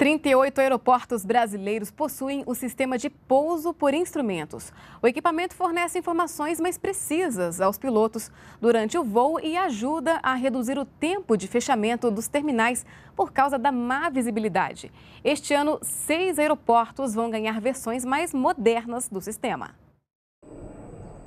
38 aeroportos brasileiros possuem o sistema de pouso por instrumentos. O equipamento fornece informações mais precisas aos pilotos durante o voo e ajuda a reduzir o tempo de fechamento dos terminais por causa da má visibilidade. Este ano, seis aeroportos vão ganhar versões mais modernas do sistema.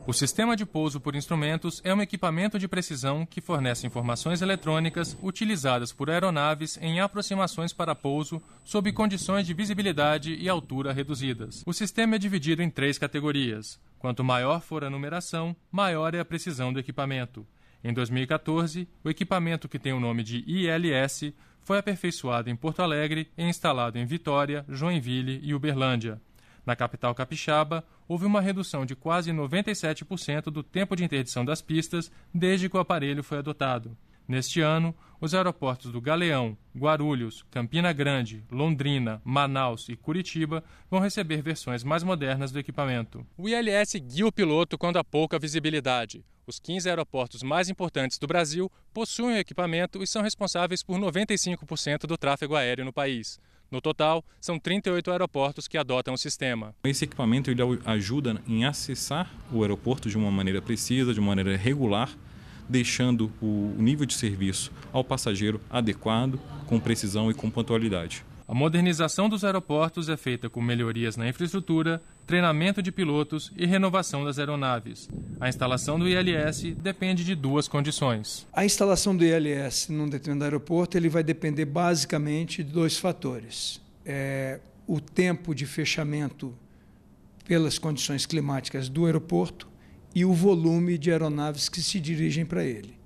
O sistema de pouso por instrumentos é um equipamento de precisão que fornece informações eletrônicas utilizadas por aeronaves em aproximações para pouso sob condições de visibilidade e altura reduzidas. O sistema é dividido em três categorias. Quanto maior for a numeração, maior é a precisão do equipamento. Em 2014, o equipamento que tem o nome de ILS foi aperfeiçoado em Porto Alegre e instalado em Vitória, Joinville e Uberlândia. Na capital capixaba, houve uma redução de quase 97% do tempo de interdição das pistas desde que o aparelho foi adotado. Neste ano, os aeroportos do Galeão, Guarulhos, Campina Grande, Londrina, Manaus e Curitiba vão receber versões mais modernas do equipamento. O ILS guia o piloto quando há pouca visibilidade. Os 15 aeroportos mais importantes do Brasil possuem o equipamento e são responsáveis por 95% do tráfego aéreo no país. No total, são 38 aeroportos que adotam o sistema. Esse equipamento ele ajuda em acessar o aeroporto de uma maneira precisa, de uma maneira regular, deixando o nível de serviço ao passageiro adequado, com precisão e com pontualidade. A modernização dos aeroportos é feita com melhorias na infraestrutura, treinamento de pilotos e renovação das aeronaves. A instalação do ILS depende de duas condições. A instalação do ILS num determinado aeroporto ele vai depender basicamente de dois fatores: é, o tempo de fechamento pelas condições climáticas do aeroporto e o volume de aeronaves que se dirigem para ele.